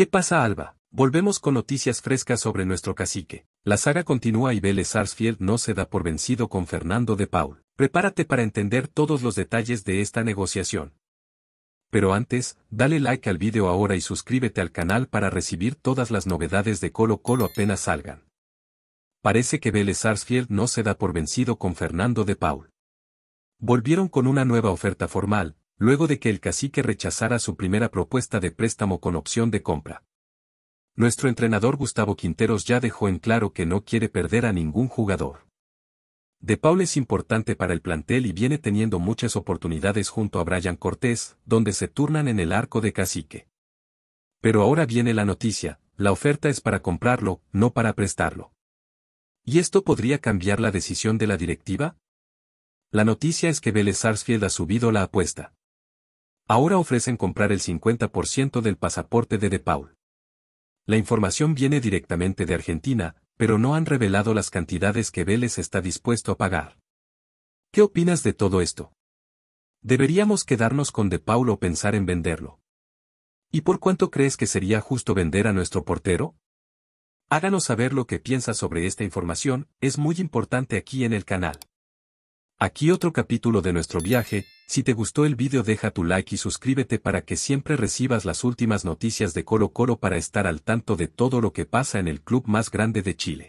¿Qué pasa Alba? Volvemos con noticias frescas sobre nuestro cacique. La saga continúa y Bélez Sarsfield no se da por vencido con Fernando de Paul. Prepárate para entender todos los detalles de esta negociación. Pero antes, dale like al vídeo ahora y suscríbete al canal para recibir todas las novedades de Colo Colo apenas salgan. Parece que Vélez Sarsfield no se da por vencido con Fernando de Paul. Volvieron con una nueva oferta formal, luego de que el cacique rechazara su primera propuesta de préstamo con opción de compra. Nuestro entrenador Gustavo Quinteros ya dejó en claro que no quiere perder a ningún jugador. De Paul es importante para el plantel y viene teniendo muchas oportunidades junto a Brian Cortés, donde se turnan en el arco de cacique. Pero ahora viene la noticia, la oferta es para comprarlo, no para prestarlo. ¿Y esto podría cambiar la decisión de la directiva? La noticia es que Vélez Sarsfield ha subido la apuesta. Ahora ofrecen comprar el 50% del pasaporte de De Paul. La información viene directamente de Argentina, pero no han revelado las cantidades que Vélez está dispuesto a pagar. ¿Qué opinas de todo esto? ¿Deberíamos quedarnos con De Paul o pensar en venderlo? ¿Y por cuánto crees que sería justo vender a nuestro portero? Háganos saber lo que piensas sobre esta información, es muy importante aquí en el canal. Aquí otro capítulo de nuestro viaje, si te gustó el vídeo deja tu like y suscríbete para que siempre recibas las últimas noticias de coro coro para estar al tanto de todo lo que pasa en el club más grande de Chile.